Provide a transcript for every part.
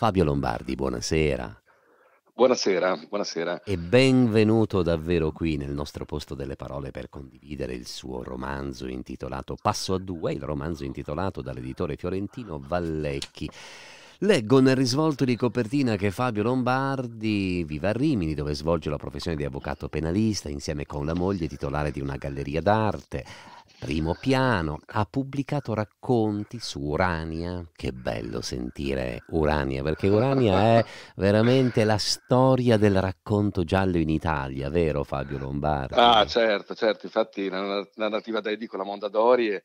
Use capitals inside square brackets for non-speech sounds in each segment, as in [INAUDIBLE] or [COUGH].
Fabio Lombardi, buonasera. Buonasera, buonasera. E benvenuto davvero qui nel nostro posto delle parole per condividere il suo romanzo intitolato Passo a due, il romanzo intitolato dall'editore fiorentino Vallecchi. Leggo nel risvolto di copertina che Fabio Lombardi vive a Rimini, dove svolge la professione di avvocato penalista insieme con la moglie titolare di una galleria d'arte primo piano, ha pubblicato racconti su Urania. Che bello sentire Urania, perché Urania è veramente la storia del racconto giallo in Italia, vero Fabio Lombardi? Ah, certo, certo, infatti la narrativa da Edicola Mondadori è,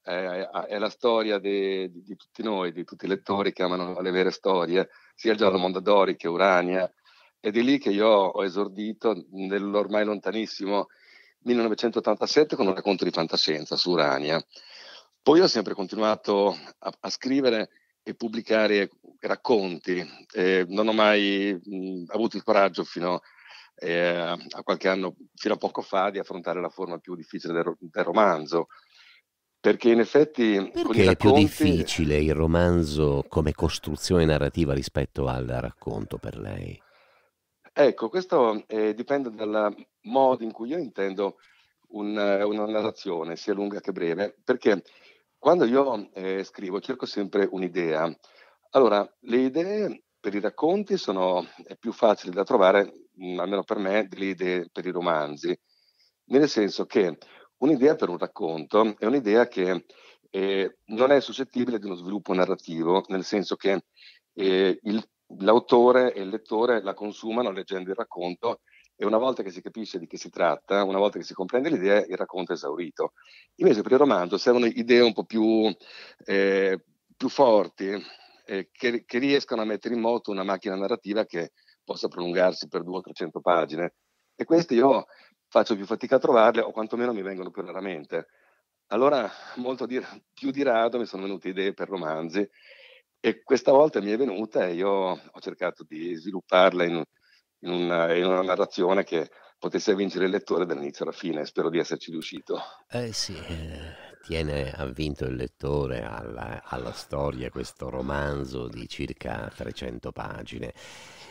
è, è la storia di, di, di, tutti noi, di tutti i lettori che amano le vere storie, sia il giallo Mondadori che Urania. Ed è lì che io ho esordito nell'ormai lontanissimo 1987 con un racconto di fantascienza su Urania. Poi ho sempre continuato a, a scrivere e pubblicare racconti. Eh, non ho mai mh, avuto il coraggio fino eh, a qualche anno, fino a poco fa, di affrontare la forma più difficile del, del romanzo. Perché in effetti... Perché racconti... è più difficile il romanzo come costruzione narrativa rispetto al racconto per lei? Ecco, questo eh, dipende dal modo in cui io intendo un, una narrazione, sia lunga che breve, perché quando io eh, scrivo cerco sempre un'idea. Allora, le idee per i racconti sono più facili da trovare, mm, almeno per me, delle idee per i romanzi, nel senso che un'idea per un racconto è un'idea che eh, non è suscettibile di uno sviluppo narrativo, nel senso che eh, il l'autore e il lettore la consumano leggendo il racconto e una volta che si capisce di che si tratta, una volta che si comprende l'idea, il racconto è esaurito. Invece per il romanzo servono idee un po' più, eh, più forti, eh, che, che riescano a mettere in moto una macchina narrativa che possa prolungarsi per 200 o 300 pagine. E queste io faccio più fatica a trovarle o quantomeno mi vengono più raramente. Allora, molto di, più di rado mi sono venute idee per romanzi e questa volta mi è venuta e io ho cercato di svilupparla in, in, una, in una narrazione che potesse vincere il lettore dall'inizio alla fine. Spero di esserci riuscito. Eh sì. Eh, tiene avvinto il lettore alla, alla storia questo romanzo di circa 300 pagine.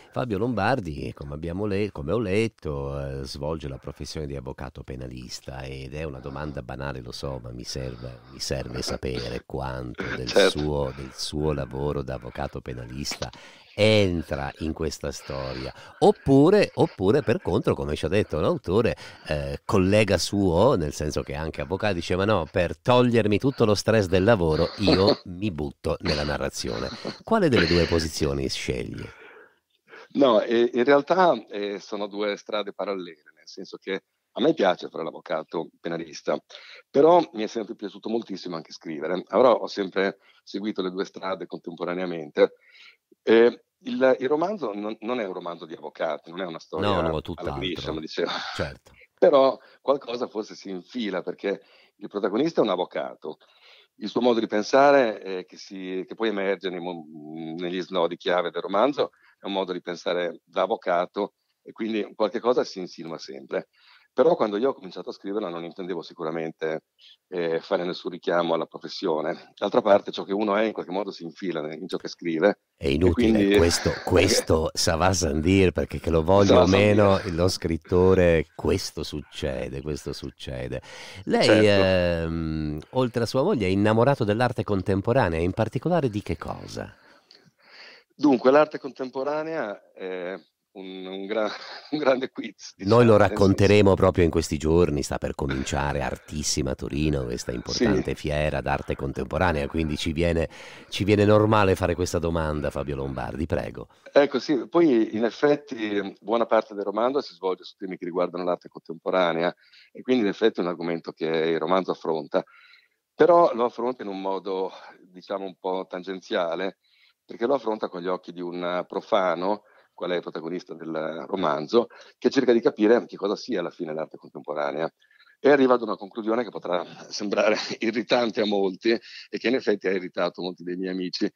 Fabio Lombardi, come, le- come ho letto, eh, svolge la professione di avvocato penalista ed è una domanda banale, lo so, ma mi serve, mi serve sapere quanto del, certo. suo, del suo lavoro da avvocato penalista entra in questa storia. Oppure, oppure per contro, come ci ha detto l'autore, eh, collega suo, nel senso che anche avvocato, dice ma no, per togliermi tutto lo stress del lavoro io [LAUGHS] mi butto nella narrazione. Quale delle due posizioni scegli? No, eh, in realtà eh, sono due strade parallele, nel senso che a me piace fare l'avvocato penalista, però mi è sempre piaciuto moltissimo anche scrivere. Allora ho sempre seguito le due strade contemporaneamente. Eh, il, il romanzo non, non, è un romanzo di avvocati, non è una storia no, no, alla Grisham, altro. diceva. Certo. [LAUGHS] Però qualcosa forse si infila perché il protagonista è un avvocato, il suo modo di pensare eh, che, si, che, poi emerge nei, negli snodi chiave del romanzo è un modo di pensare da avvocato e quindi qualche cosa si insinua sempre. Però quando io ho cominciato a scriverla non intendevo sicuramente eh, fare nessun richiamo alla professione. D'altra parte ciò che uno è in qualche modo si infila in ciò che scrive. È inutile quindi... questo, [LAUGHS] questo Savà Sandir, perché che lo voglio o meno, lo scrittore, questo succede, questo succede. Lei, certo. ehm, oltre a sua moglie, è innamorato dell'arte contemporanea, in particolare di che cosa? Dunque, l'arte contemporanea... Eh un, un, gran, [LAUGHS] un grande quiz. Diciamo. Noi lo racconteremo proprio in questi giorni, sta per cominciare Artissima Torino, questa importante sì. fiera d'arte contemporanea, quindi ci viene, ci viene, normale fare questa domanda Fabio Lombardi, prego. Ecco sì, poi in effetti buona parte del romanzo si svolge su temi che riguardano l'arte contemporanea e quindi in effetti è un argomento che il romanzo affronta, però lo affronta in un modo diciamo un po' tangenziale perché lo affronta con gli occhi di un profano qual è il protagonista del romanzo, che cerca di capire che cosa sia alla fine l'arte contemporanea e arriva ad una conclusione che potrà sembrare [LAUGHS] irritante a molti e che in effetti ha irritato molti dei miei amici.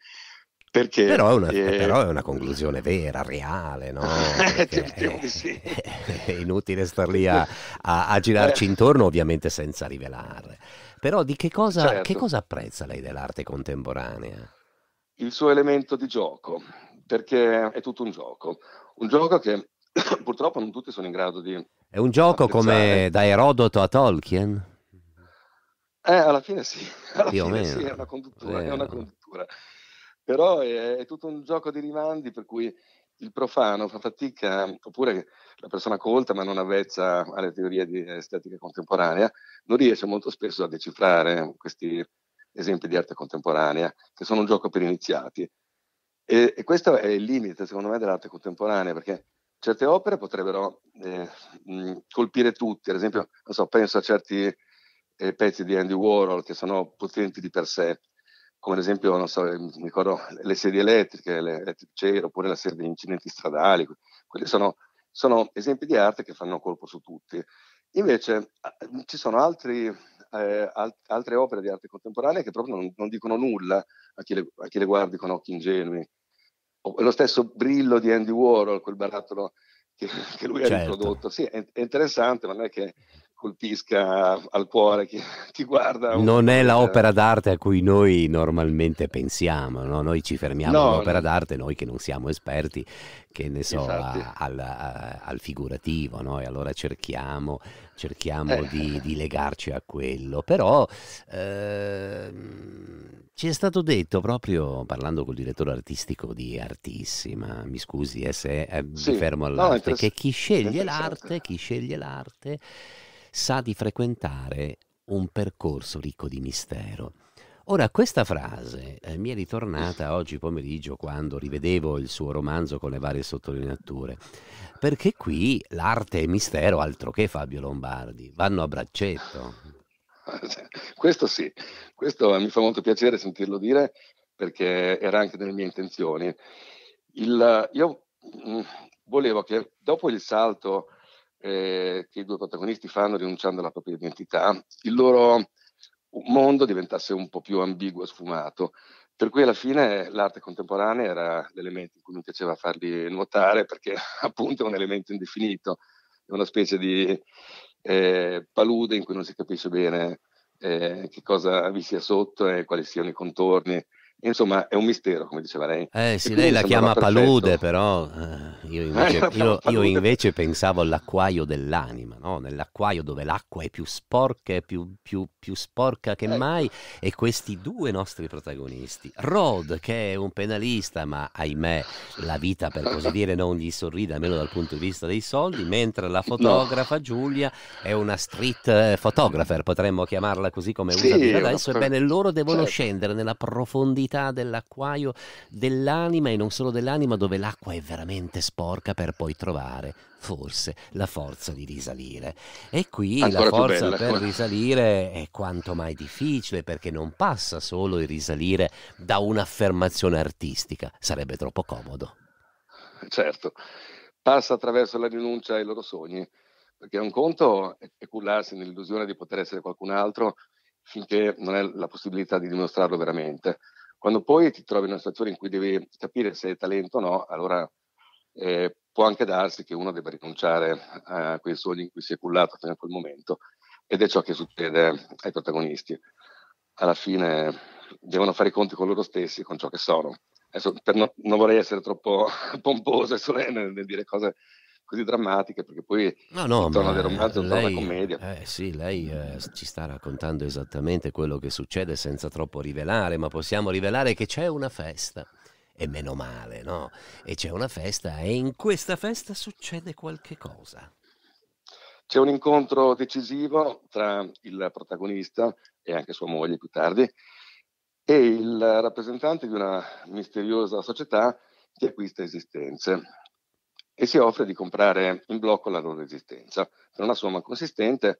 Perché, però, è una, eh, però è una conclusione vera, reale, no? è, [LAUGHS] sì. [LAUGHS] è, inutile star lì a, a, a girarci eh. intorno, ovviamente senza rivelare. Però di che cosa, certo. che cosa apprezza lei dell'arte contemporanea? Il suo elemento di gioco, perché è tutto un gioco, un gioco che [COUGHS] purtroppo non tutti sono in grado di... È un gioco apprezzare. come da Erodoto a Tolkien? Eh, alla fine sì, [LAUGHS] alla Più fine sì, è una conduttura, è una conduttura. Però è, è, tutto un gioco di rimandi per cui il profano fa fatica, oppure la persona colta ma non avvezza alle teorie di estetica contemporanea, non riesce molto spesso a decifrare questi esempi di arte contemporanea, che sono un gioco per iniziati, e, e, questo è il limite, secondo me, dell'arte contemporanea, perché certe opere potrebbero eh, mh, colpire tutti. Ad esempio, so, penso a certi eh, pezzi di Andy Warhol che sono potenti di per sé, come ad esempio, so, eh, mi ricordo, le sedie elettriche, le electric chair, oppure la serie di incidenti stradali. Quelli sono, sono esempi di arte che fanno colpo su tutti. Invece ci sono altri, eh, alt- altre opere di arte contemporanea che proprio non, non dicono nulla a chi, le, a chi, le, guardi con occhi ingenui lo stesso brillo di Andy Warhol, quel barattolo che, [LAUGHS] che lui certo. ha riprodotto. Sì, è, è, interessante, ma non è che colpisca al cuore chi [LAUGHS] ti guarda. Non è l'opera d'arte a cui noi normalmente pensiamo, no? noi ci fermiamo no, all'opera no. d'arte, noi che non siamo esperti, che ne so, a, al, a, al, figurativo, no? e allora cerchiamo, cerchiamo eh. di, di, legarci a quello, però eh, ci è stato detto proprio parlando col direttore artistico di Artissima, mi scusi eh, se eh, mi sì. fermo all'arte, che chi sceglie l'arte, chi sceglie l'arte, sa di frequentare un percorso ricco di mistero. Ora, questa frase eh, mi è ritornata oggi pomeriggio quando rivedevo il suo romanzo con le varie sottolineature, perché qui l'arte e mistero, altro che Fabio Lombardi, vanno a braccetto. [LAUGHS] Questo sì, questo mi fa molto piacere sentirlo dire perché era anche nelle mie intenzioni. Il, io mh, mm, volevo che dopo il salto eh, che i due protagonisti fanno rinunciando alla propria identità, il loro mondo diventasse un po' più ambiguo e sfumato. Per cui alla fine l'arte contemporanea era l'elemento in cui mi piaceva farli nuotare perché [LAUGHS] appunto è un elemento indefinito, è una specie di eh, palude in cui non si capisce bene eh, che cosa vi sia sotto e quali siano i contorni. Insomma, è un mistero, come diceva lei. Eh, sì, lei la chiama palude, certo. però eh, io, invece, eh, [LAUGHS] io, io invece, pensavo all'acquaio dell'anima, no? nell'acquaio dove l'acqua è più sporca, più, più, più sporca che ecco. mai. E questi due nostri protagonisti, Rod, che è un penalista, ma ahimè la vita, per così dire, non gli sorride, almeno dal punto di vista dei soldi, mentre la fotografa no. Giulia è una street eh, photographer, potremmo chiamarla così come sì, usa dire adesso. Ebbene, loro devono certo. scendere nella profondità profondità dell'acquaio dell'anima e non solo dell'anima dove l'acqua è veramente sporca per poi trovare forse la forza di risalire. E qui Ancora la forza per risalire è quanto mai difficile perché non passa solo il risalire da un'affermazione artistica, sarebbe troppo comodo. Certo, passa attraverso la rinuncia ai loro sogni, perché un conto è cullarsi nell'illusione di poter essere qualcun altro finché non è la possibilità di dimostrarlo veramente. Quando poi ti trovi in una situazione in cui devi capire se hai talento o no, allora eh, può anche darsi che uno debba rinunciare a quei sogni in cui si è cullato fino a quel momento ed è ciò che succede ai protagonisti. Alla fine devono fare i conti con loro stessi, con ciò che sono. Adesso, no, non vorrei essere troppo [LAUGHS] pomposo e solenne nel dire cose così drammatiche, perché poi no, no, torna del romanzo, torna la commedia. Eh, sì, lei eh, ci sta raccontando esattamente quello che succede senza troppo rivelare, ma possiamo rivelare che c'è una festa. E meno male, no? E c'è una festa e in questa festa succede qualche cosa. C'è un incontro decisivo tra il protagonista e anche sua moglie più tardi e il rappresentante di una misteriosa società che acquista esistenze e si offre di comprare in blocco la loro esistenza per una somma consistente.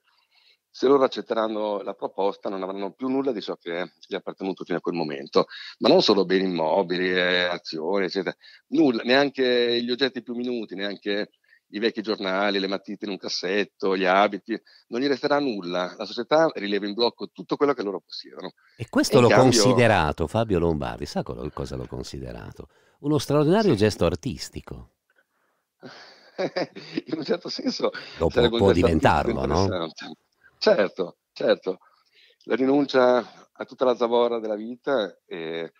Se loro accetteranno la proposta non avranno più nulla di ciò che gli è appartenuto fino a quel momento, ma non solo beni immobili, eh, azioni, eccetera, nulla, neanche gli oggetti più minuti, neanche i vecchi giornali, le matite in un cassetto, gli abiti, non gli resterà nulla. La società rileva in blocco tutto quello che loro possiedono. E questo l'ho cambio... considerato, Fabio Lombardi, sa cosa l'ho considerato? Uno straordinario sì. gesto artistico. [LAUGHS] in un certo senso Dopo può diventarlo, no? Certo, certo. La rinuncia a tutta la zavorra della vita e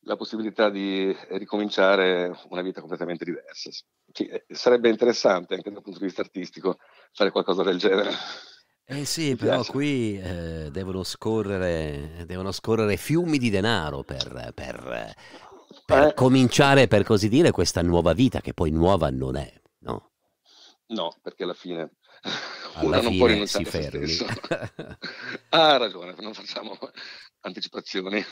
la possibilità di ricominciare una vita completamente diversa. Cioè, sarebbe interessante anche dal punto di vista artistico fare qualcosa del genere. Eh sì, però qui eh, devono, scorrere, devono, scorrere, fiumi di denaro per, per per eh? cominciare, per così dire, questa nuova vita, che poi nuova non è, no? No, perché alla fine alla uno non può si fermi. [LAUGHS] ha ah, ragione, non facciamo anticipazioni.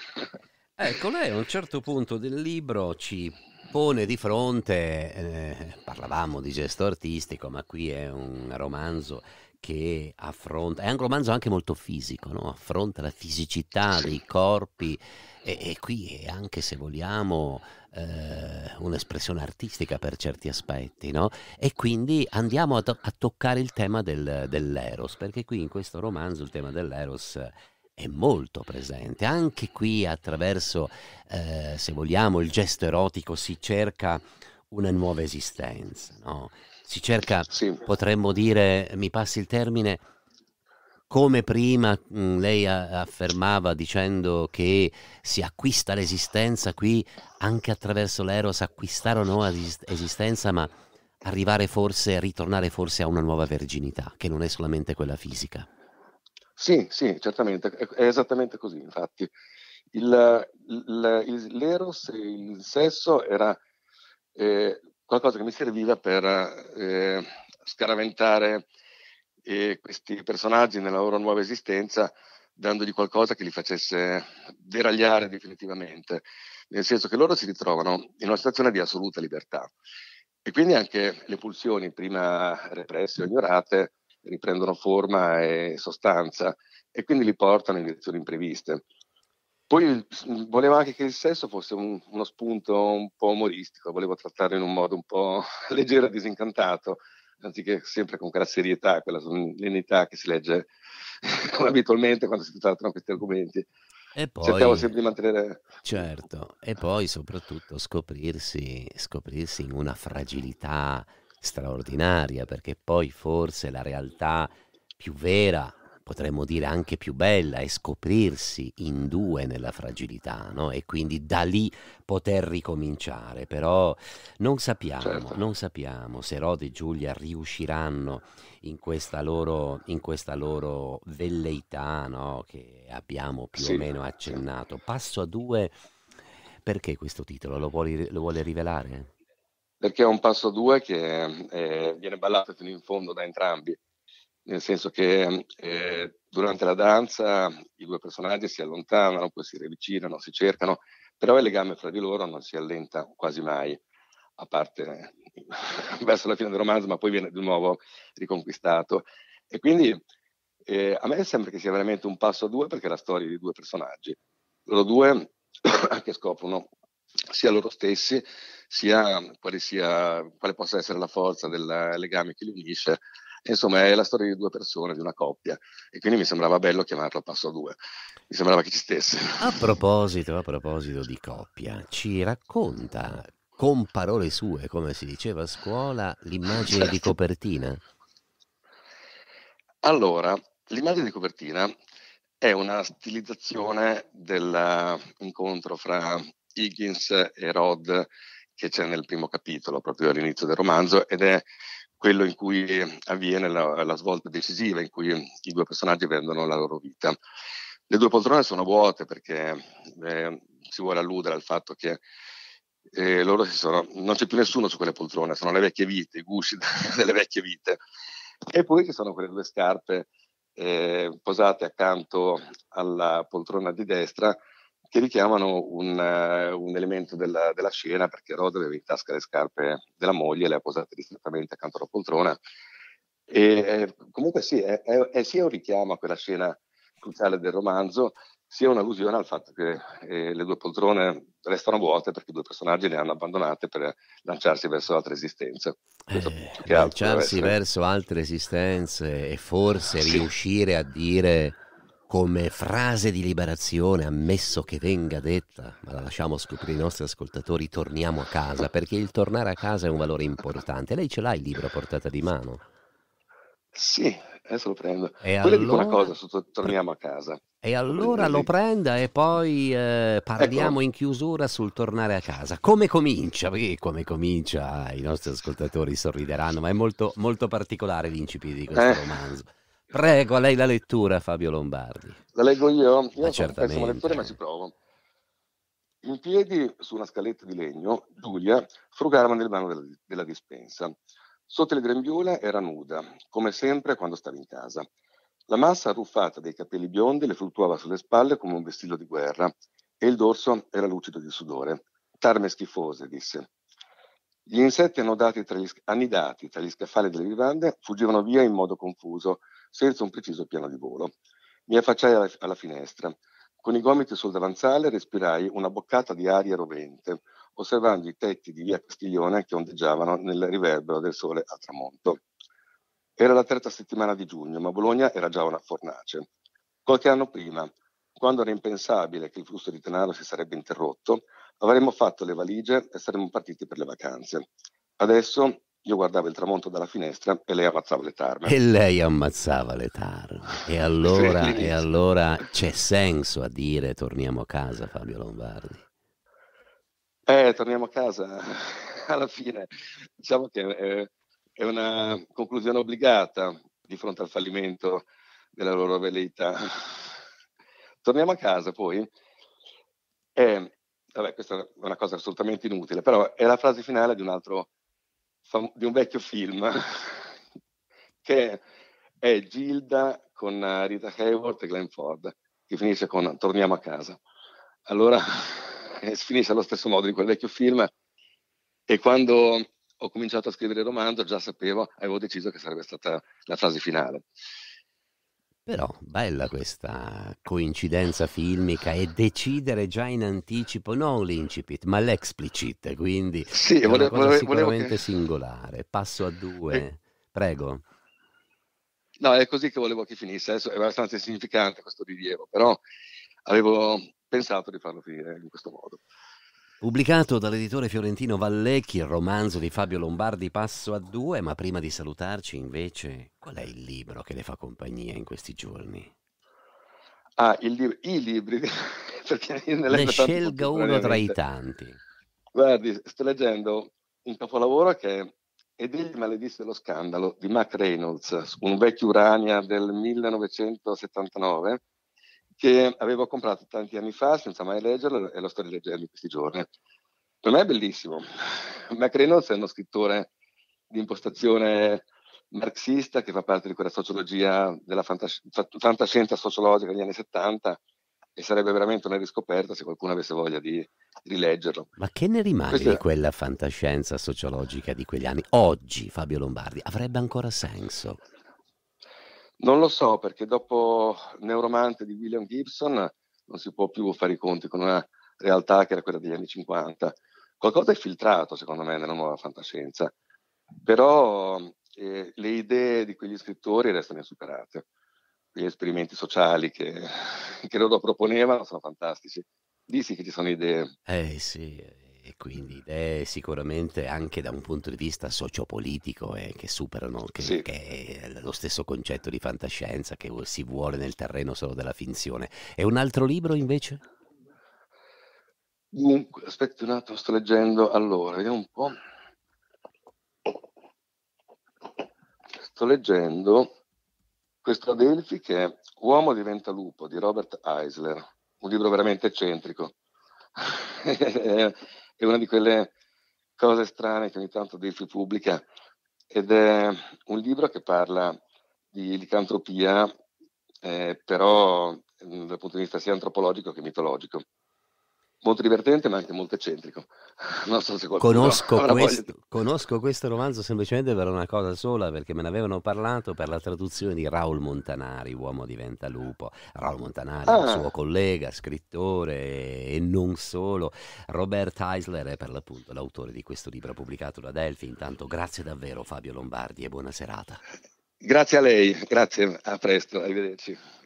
Ecco, lei a un certo punto del libro ci pone di fronte, eh, parlavamo di gesto artistico, ma qui è un romanzo che affronta, è un romanzo anche molto fisico, no? affronta la fisicità dei corpi e, e qui è anche se vogliamo eh, un'espressione artistica per certi aspetti no? e quindi andiamo a, to- a toccare il tema del, dell'eros perché qui in questo romanzo il tema dell'eros è molto presente anche qui attraverso eh, se vogliamo il gesto erotico si cerca una nuova esistenza. No? Si cerca, sì. potremmo dire, mi passi il termine, come prima mh, mm, lei affermava dicendo che si acquista l'esistenza qui anche attraverso l'eros, acquistare una nuova esistenza, ma arrivare forse, ritornare forse a una nuova verginità, che non è solamente quella fisica. Sì, sì, certamente, è esattamente così, infatti. Il, il, il, l'eros, il sesso era eh, qualcosa che mi serviva per eh, scaraventare eh, questi personaggi nella loro nuova esistenza, dandogli qualcosa che li facesse deragliare definitivamente, nel senso che loro si ritrovano in una situazione di assoluta libertà e quindi anche le pulsioni prima represse o ignorate riprendono forma e sostanza e quindi li portano in direzioni impreviste. Poi volevo anche che il sesso fosse un, uno spunto un po' umoristico, volevo trattarlo in un modo un po' [LAUGHS] leggero e disincantato, anziché sempre con quella serietà, quella solennità che si legge [LAUGHS] come abitualmente quando si trattano questi argomenti. E poi, Cerchiamo sempre di mantenere... Certo, e poi soprattutto scoprirsi, scoprirsi in una fragilità straordinaria, perché poi forse la realtà più vera potremmo dire anche più bella e scoprirsi in due nella fragilità, no? E quindi da lì poter ricominciare, però non sappiamo, certo. non sappiamo se Rod e Giulia riusciranno in questa loro, in questa loro velleità, no? Che abbiamo più sì. o meno accennato. Passo a due, perché questo titolo? Lo vuole, lo vuole rivelare? Perché è un passo a due che eh, viene ballato fino in fondo da entrambi nel senso che mm, eh, durante la danza i due personaggi si allontanano, poi si riavvicinano, si cercano, però il legame fra di loro non si allenta quasi mai, a parte [LAUGHS] verso la fine del romanzo, ma poi viene di nuovo riconquistato. E quindi eh, a me sembra che sia veramente un passo a due perché è la storia di due personaggi, loro due [CLEARS THROAT] che scoprono sia loro stessi, sia quale, sia quale, possa essere la forza del legame che li unisce Insomma, è la storia di due persone, di una coppia. E quindi mi sembrava bello chiamarlo Passo 2. Mi sembrava che ci stesse. A proposito, a proposito di coppia, ci racconta con parole sue, come si diceva a scuola, l'immagine certo. di copertina? Allora, l'immagine di copertina è una stilizzazione dell'incontro fra Higgins e Rod che c'è nel primo capitolo, proprio all'inizio del romanzo, ed è quello in cui eh, avviene la, la, svolta decisiva, in cui eh, i due personaggi vendono la loro vita. Le due poltrone sono vuote perché eh, si vuole alludere al fatto che eh, loro si sono, non c'è più nessuno su quelle poltrone, sono le vecchie vite, i gusci [LAUGHS] delle vecchie vite. E poi ci sono quelle due scarpe eh, posate accanto alla poltrona di destra che richiamano un, uh, un elemento della, della, scena perché Rod aveva in tasca le scarpe della moglie, le ha posate distrattamente accanto alla poltrona. E, eh, comunque sì, è, è, è, sia un richiamo a quella scena cruciale del romanzo, sia un'allusione al fatto che eh, le due poltrone restano vuote perché i due personaggi le hanno abbandonate per lanciarsi verso altre esistenze. Eh, lanciarsi verso altre esistenze e forse sì. riuscire a dire come frase di liberazione, ammesso che venga detta, ma la lasciamo scoprire i nostri ascoltatori, torniamo a casa, perché il tornare a casa è un valore importante. Lei ce l'ha il libro a portata di mano? Sì, adesso lo prendo. E allora... dico una cosa, sotto, torniamo a casa. E allora lo prenda e poi eh, parliamo ecco. in chiusura sul tornare a casa. Come comincia? Perché come comincia i nostri ascoltatori sorrideranno, ma è molto, molto particolare l'incipit di questo eh. romanzo. Prego, a lei la lettura, Fabio Lombardi. La leggo io? Io ma sono un lettore, ma ci provo. In piedi, su una scaletta di legno, Giulia frugava nel vano della, della dispensa. Sotto le grembiule era nuda, come sempre quando stava in casa. La massa arruffata dei capelli biondi le fluttuava sulle spalle come un vestito di guerra e il dorso era lucido di sudore. Tarme schifose, disse. Gli insetti tra gli, annidati tra gli scaffali delle vivande fuggivano via in modo confuso, senza un preciso piano di volo. Mi affacciai alla finestra. Con i gomiti sul davanzale respirai una boccata di aria rovente, osservando i tetti di via Castiglione che ondeggiavano nel riverbero del sole al tramonto. Era la terza settimana di giugno, ma Bologna era già una fornace. Qualche anno prima, quando era impensabile che il flusso di denaro si sarebbe interrotto, avremmo fatto le valigie e saremmo partiti per le vacanze. Adesso io guardavo il tramonto dalla finestra e lei ammazzava le tarme. E lei ammazzava le tarme. [LAUGHS] E allora, e allora c'è senso a dire torniamo a casa Fabio Lombardi. Eh, torniamo a casa. [LAUGHS] Alla fine diciamo che eh, è una conclusione obbligata di fronte al fallimento della loro velleità. [LAUGHS] Torniamo a casa poi. Eh, vabbè, questa è una cosa assolutamente inutile, però è la frase finale di un altro di un vecchio film [LAUGHS] che è Gilda con eh, Rita Hayworth e Glenn Ford, che finisce con Torniamo a casa. Allora [LAUGHS] eh, finisce allo stesso modo di quel vecchio film e quando ho cominciato a scrivere il romanzo già sapevo, avevo deciso che sarebbe stata la fase finale. Però bella questa coincidenza filmica e decidere già in anticipo, non l'incipit, ma l'explicit, quindi sì, è volevo, volevo, sicuramente volevo che... singolare. Passo a due, prego. No, è così che volevo che finisse, Adesso è abbastanza insignificante questo rilievo, però avevo pensato di farlo finire in questo modo. Pubblicato dall'editore fiorentino Vallecchi, il romanzo di Fabio Lombardi Passo a due, ma prima di salutarci invece, qual è il libro che le fa compagnia in questi giorni? Ah, lib- i libri, [LAUGHS] perché ne, ne scelga uno tra i tanti. Guardi, sto leggendo un capolavoro che è ed egli maledisse lo scandalo di Mac Reynolds, un vecchio Urania del 1979, che avevo comprato tanti anni fa senza mai leggerlo e lo sto rileggendo in questi giorni. Per me è bellissimo. [LAUGHS] Mac Reynolds è uno scrittore di impostazione marxista che fa parte di quella sociologia della fantasci- fantascienza sociologica degli anni 70 e sarebbe veramente una riscoperta se qualcuno avesse voglia di rileggerlo. Ma che ne rimane Questa... di quella fantascienza sociologica di quegli anni? Oggi Fabio Lombardi avrebbe ancora senso? Non lo so, perché dopo Neuromante di William Gibson non si può più fare i conti con una realtà che era quella degli anni 50. Qualcosa è filtrato, secondo me, nella nuova fantascienza, però eh, le idee di quegli scrittori restano insuperate. Gli esperimenti sociali che, che loro proponevano sono fantastici. Dissi che ci sono idee. Eh sì, eh, e quindi idee sicuramente anche da un punto di vista sociopolitico eh, che superano che, sì. che lo stesso concetto di fantascienza che si vuole nel terreno solo della finzione. E un altro libro invece? Dunque, aspetta un attimo, sto leggendo. Allora, vediamo un po'. Sto leggendo questo Adelphi che è Uomo diventa lupo di Robert Eisler, un libro veramente eccentrico. [LAUGHS] Eh, è una di quelle cose strane che ogni tanto si pubblica ed è un libro che parla di licantropia, eh, però mm, dal punto di vista sia antropologico che mitologico molto divertente ma anche molto eccentrico. [LAUGHS] Non so se qualcuno conosco, questo, voglia... conosco questo romanzo semplicemente per una cosa sola, perché me ne avevano parlato per la traduzione di Raul Montanari, Uomo diventa lupo. Raul Montanari, ah. suo collega, scrittore e non solo. Robert Eisler è per l'appunto l'autore di questo libro pubblicato da Delphi. Intanto grazie davvero Fabio Lombardi e buona serata. Grazie a lei, grazie, a presto, arrivederci.